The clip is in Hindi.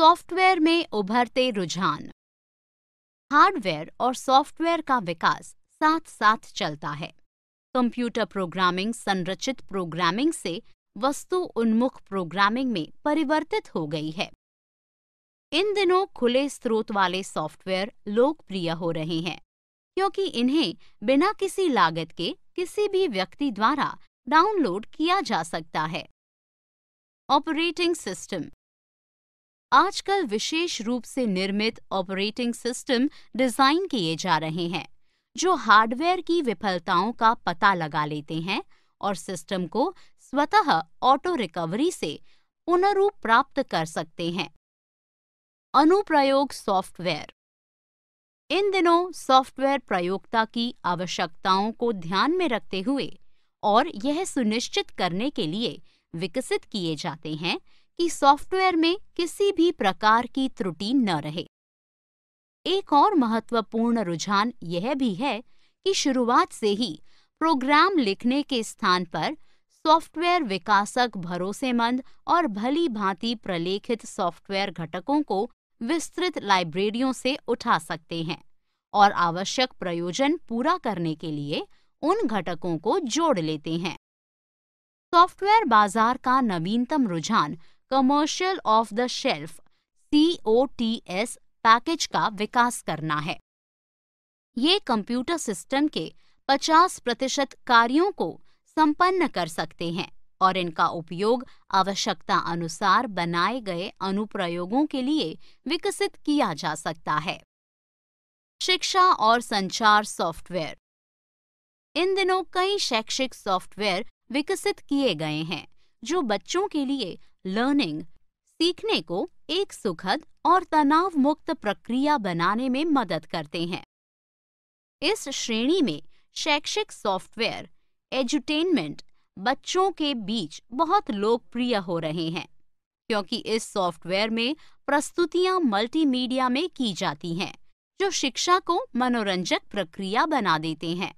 सॉफ्टवेयर में उभरते रुझान हार्डवेयर और सॉफ्टवेयर का विकास साथ साथ चलता है कंप्यूटर प्रोग्रामिंग संरचित प्रोग्रामिंग से वस्तु उन्मुख प्रोग्रामिंग में परिवर्तित हो गई है इन दिनों खुले स्रोत वाले सॉफ्टवेयर लोकप्रिय हो रहे हैं क्योंकि इन्हें बिना किसी लागत के किसी भी व्यक्ति द्वारा डाउनलोड किया जा सकता है ऑपरेटिंग सिस्टम आजकल विशेष रूप से निर्मित ऑपरेटिंग सिस्टम डिजाइन किए जा रहे हैं जो हार्डवेयर की विफलताओं का पता लगा लेते हैं और सिस्टम को स्वतः ऑटो रिकवरी से पुनरूप प्राप्त कर सकते हैं अनुप्रयोग सॉफ्टवेयर इन दिनों सॉफ्टवेयर प्रयोगता की आवश्यकताओं को ध्यान में रखते हुए और यह सुनिश्चित करने के लिए विकसित किए जाते हैं कि सॉफ्टवेयर में किसी भी प्रकार की त्रुटि न रहे एक और महत्वपूर्ण रुझान यह भी है कि शुरुआत से ही प्रोग्राम लिखने के स्थान पर सॉफ्टवेयर विकासक भरोसेमंद और भली भांति प्रलेखित सॉफ्टवेयर घटकों को विस्तृत लाइब्रेरियों से उठा सकते हैं और आवश्यक प्रयोजन पूरा करने के लिए उन घटकों को जोड़ लेते हैं सॉफ्टवेयर बाजार का नवीनतम रुझान commercial off the shelf C O T S package का विकास करना है ये कंप्यूटर सिस्टम के 50 प्रतिशत कार्यों को संपन्न कर सकते हैं और इनका उपयोग आवश्यकता अनुसार बनाए गए अनुप्रयोगों के लिए विकसित किया जा सकता है शिक्षा और संचार सॉफ्टवेयर इन दिनों कई शैक्षिक सॉफ्टवेयर विकसित किए गए हैं जो बच्चों के लिए लर्निंग सीखने को एक सुखद और तनाव मुक्त प्रक्रिया बनाने में मदद करते हैं इस श्रेणी में शैक्षिक सॉफ्टवेयर एजुटेनमेंट बच्चों के बीच बहुत लोकप्रिय हो रहे हैं क्योंकि इस सॉफ्टवेयर में प्रस्तुतियां मल्टीमीडिया में की जाती हैं जो शिक्षा को मनोरंजक प्रक्रिया बना देते हैं